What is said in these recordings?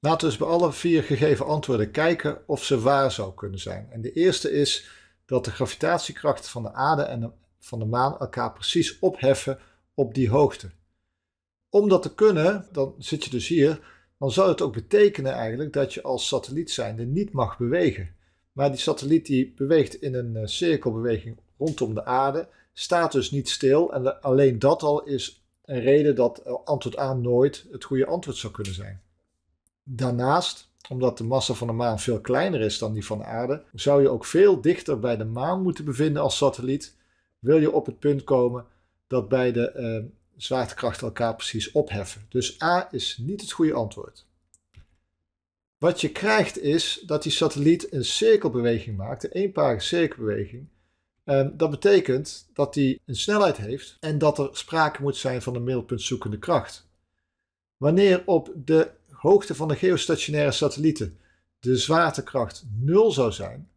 Laten we eens bij alle vier gegeven antwoorden kijken of ze waar zou kunnen zijn. En de eerste is dat de gravitatiekrachten van de aarde en van de maan elkaar precies opheffen op die hoogte. Om dat te kunnen, dan zit je dus hier, dan zou het ook betekenen eigenlijk dat je als satelliet zijnde niet mag bewegen. Maar die satelliet die beweegt in een eh, cirkelbeweging rondom de aarde, staat dus niet stil. En alleen dat al is een reden dat eh, antwoord A nooit het goede antwoord zou kunnen zijn. Daarnaast, omdat de massa van de maan veel kleiner is dan die van de aarde, zou je ook veel dichter bij de maan moeten bevinden als satelliet, wil je op het punt komen dat beide eh, zwaartekrachten elkaar precies opheffen. Dus A is niet het goede antwoord. Wat je krijgt is dat die satelliet een cirkelbeweging maakt, een eenparige cirkelbeweging. Ehm, dat betekent dat die een snelheid heeft en dat er sprake moet zijn van een middelpuntzoekende kracht. Wanneer op de hoogte van de geostationaire satellieten de zwaartekracht nul zou zijn,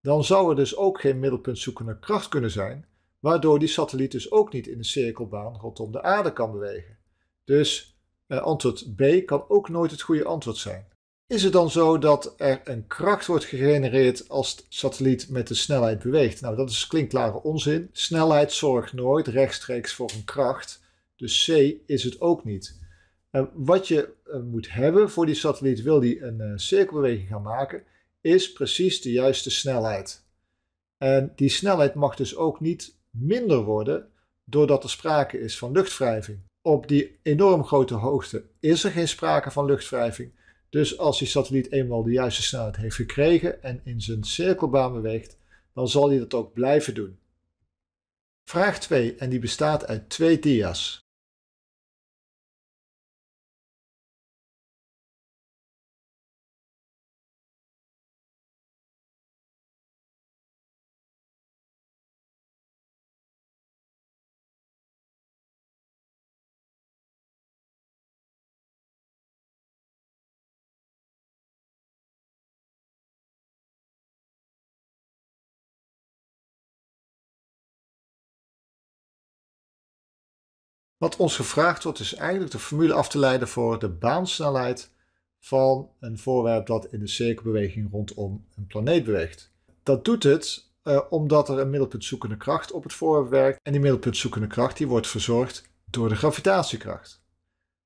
dan zou er dus ook geen middelpuntzoekende kracht kunnen zijn, waardoor die satelliet dus ook niet in een cirkelbaan rondom de aarde kan bewegen. Dus eh, antwoord B kan ook nooit het goede antwoord zijn. Is het dan zo dat er een kracht wordt gegenereerd als de satelliet met de snelheid beweegt? Nou, dat is klinkklare onzin. Snelheid zorgt nooit rechtstreeks voor een kracht, dus C is het ook niet. En eh, wat je eh, moet hebben voor die satelliet, wil die een eh, cirkelbeweging gaan maken, is precies de juiste snelheid. En die snelheid mag dus ook niet minder worden doordat er sprake is van luchtwrijving. Op die enorm grote hoogte is er geen sprake van luchtwrijving. Dus als die satelliet eenmaal de juiste snelheid heeft gekregen en in zijn cirkelbaan beweegt, dan zal hij dat ook blijven doen. Vraag 2 en die bestaat uit twee dia's. Wat ons gevraagd wordt is eigenlijk de formule af te leiden voor de baansnelheid van een voorwerp dat in de cirkelbeweging rondom een planeet beweegt. Dat doet het eh, omdat er een middelpuntzoekende kracht op het voorwerp werkt en die middelpuntzoekende kracht die wordt verzorgd door de gravitatiekracht.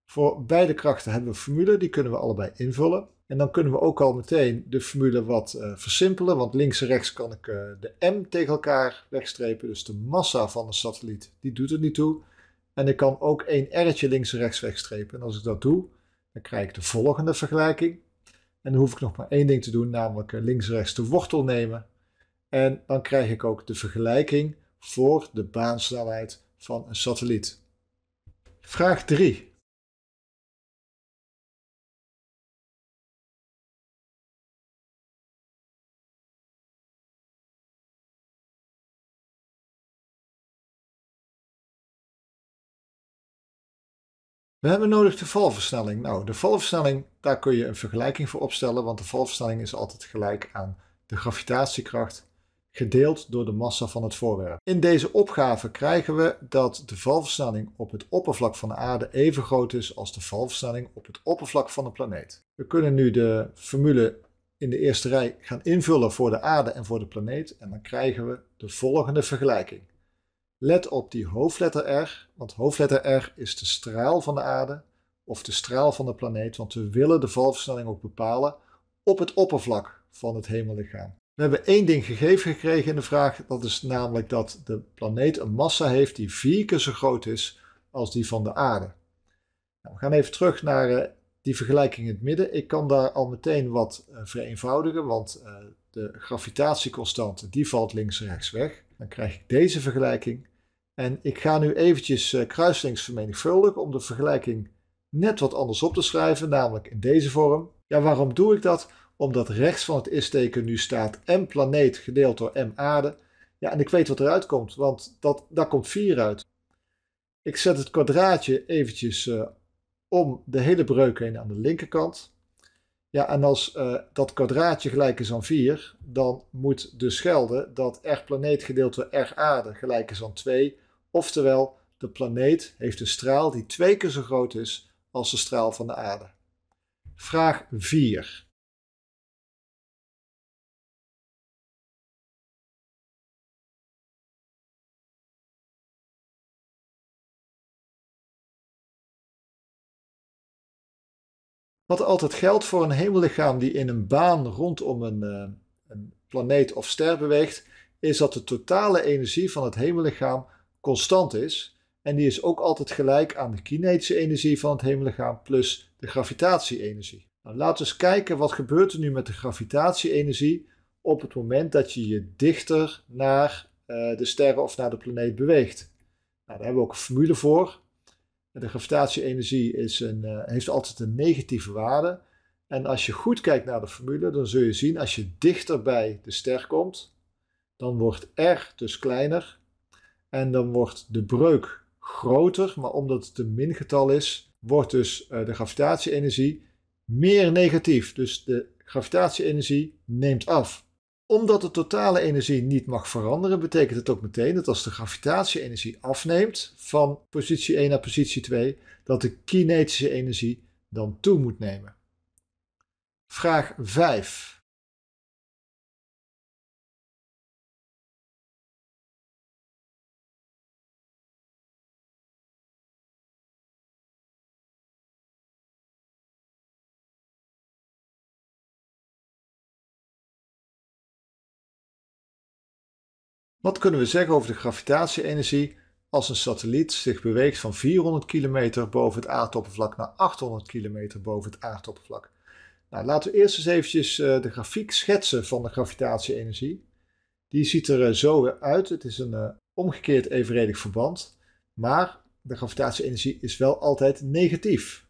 Voor beide krachten hebben we een formule, die kunnen we allebei invullen. En dan kunnen we ook al meteen de formule wat eh, versimpelen, want links en rechts kan ik eh, de m tegen elkaar wegstrepen, dus de massa van de satelliet, die doet er niet toe. En ik kan ook één R'tje links en rechts wegstrepen. En als ik dat doe, dan krijg ik de volgende vergelijking. En dan hoef ik nog maar één ding te doen, namelijk eh, links en rechts de wortel nemen. En dan krijg ik ook de vergelijking voor de baansnelheid van een satelliet. Vraag 3. We hebben nodig de valversnelling. Nou, de valversnelling, daar kun je een vergelijking voor opstellen, want de valversnelling is altijd gelijk aan de gravitatiekracht gedeeld door de massa van het voorwerp. In deze opgave krijgen we dat de valversnelling op het oppervlak van de aarde even groot is als de valversnelling op het oppervlak van de planeet. We kunnen nu de formule in de eerste rij gaan invullen voor de aarde en voor de planeet en dan krijgen we de volgende vergelijking. Let op die hoofdletter R, want hoofdletter R is de straal van de aarde of de straal van de planeet, want we willen de valversnelling ook bepalen op het oppervlak van het hemellichaam. We hebben één ding gegeven gekregen in de vraag, dat is namelijk dat de planeet een massa heeft die vier keer zo groot is als die van de aarde. Nou, we gaan even terug naar eh, die vergelijking in het midden. Ik kan daar al meteen wat eh, vereenvoudigen, want eh, de gravitatieconstante die valt links-rechts weg. Dan krijg ik deze vergelijking. En ik ga nu eventjes eh, kruislinks vermenigvuldigen om de vergelijking net wat anders op te schrijven, namelijk in deze vorm. Ja, waarom doe ik dat? Omdat rechts van het is-teken nu staat m planeet gedeeld door m aarde. Ja, en ik weet wat eruit komt, want dat, daar komt 4 uit. Ik zet het kwadraatje eventjes eh, om de hele breuk heen aan de linkerkant. Ja, en als eh, dat kwadraatje gelijk is aan 4, dan moet dus gelden dat r planeet gedeeld door r aarde gelijk is aan 2 Oftewel, de planeet heeft een straal die twee keer zo groot is als de straal van de aarde. Vraag 4. Wat altijd geldt voor een hemellichaam die in een baan rondom een, eh, een planeet of ster beweegt, is dat de totale energie van het hemellichaam constant is. En die is ook altijd gelijk aan de kinetische energie van het hemellichaam plus de gravitatie-energie. Nou, laten we eens kijken wat gebeurt er nu met de gravitatie-energie op het moment dat je je dichter naar eh, de sterren of naar de planeet beweegt. Nou, daar hebben we ook een formule voor. De gravitatie-energie is een, eh, heeft altijd een negatieve waarde. En als je goed kijkt naar de formule, dan zul je zien als je dichter bij de ster komt, dan wordt R dus kleiner en dan wordt de breuk groter, maar omdat het een mingetal is, wordt dus eh, de gravitatie-energie meer negatief. Dus de gravitatie-energie neemt af. Omdat de totale energie niet mag veranderen, betekent het ook meteen dat als de gravitatie-energie afneemt van positie 1 naar positie 2, dat de kinetische energie dan toe moet nemen. Vraag 5. Wat kunnen we zeggen over de gravitatie-energie als een satelliet zich beweegt van 400 kilometer boven het aardoppervlak naar 800 kilometer boven het aardoppervlak? Nou, laten we eerst eens eventjes eh, de grafiek schetsen van de gravitatie-energie. Die ziet er eh, zo uit. Het is een eh, omgekeerd evenredig verband. Maar de gravitatie-energie is wel altijd negatief.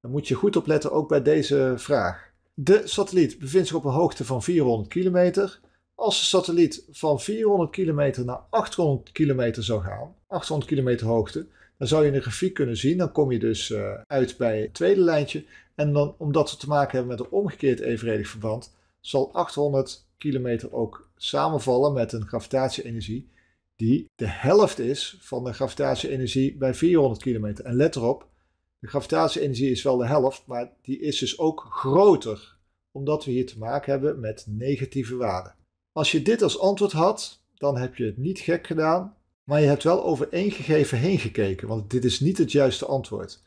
Dan moet je goed op letten, ook bij deze vraag. De satelliet bevindt zich op een hoogte van 400 kilometer. Als de satelliet van 400 kilometer naar 800 kilometer zou gaan, 800 kilometer hoogte, dan zou je in de grafiek kunnen zien. Dan kom je dus eh, uit bij het tweede lijntje. En dan, omdat we te maken hebben met een omgekeerd evenredig verband, zal 800 kilometer ook samenvallen met een gravitatie-energie die de helft is van de gravitatie-energie bij 400 kilometer. En let erop, de gravitatie-energie is wel de helft, maar die is dus ook groter, omdat we hier te maken hebben met negatieve waarden. Als je dit als antwoord had, dan heb je het niet gek gedaan, maar je hebt wel over één gegeven heen gekeken, want dit is niet het juiste antwoord.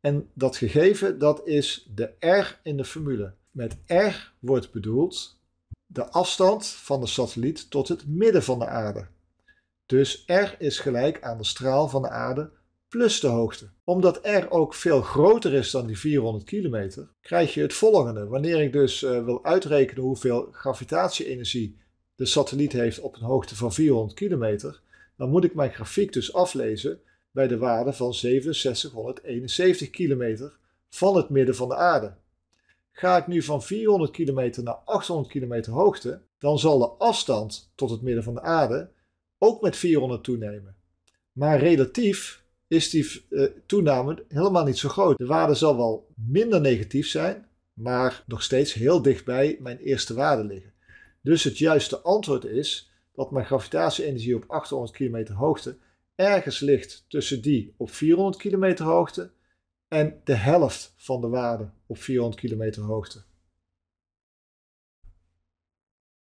En dat gegeven, dat is de R in de formule. Met R wordt bedoeld de afstand van de satelliet tot het midden van de aarde. Dus R is gelijk aan de straal van de aarde plus de hoogte. Omdat R ook veel groter is dan die 400 kilometer, krijg je het volgende. Wanneer ik dus eh, wil uitrekenen hoeveel gravitatie-energie de satelliet heeft op een hoogte van 400 kilometer, dan moet ik mijn grafiek dus aflezen bij de waarde van 6771 kilometer van het midden van de aarde. Ga ik nu van 400 kilometer naar 800 kilometer hoogte, dan zal de afstand tot het midden van de aarde ook met 400 toenemen. Maar relatief is die eh, toename helemaal niet zo groot. De waarde zal wel minder negatief zijn, maar nog steeds heel dichtbij mijn eerste waarde liggen. Dus het juiste antwoord is dat mijn gravitatieenergie op 800 kilometer hoogte ergens ligt tussen die op 400 kilometer hoogte en de helft van de waarde op 400 kilometer hoogte.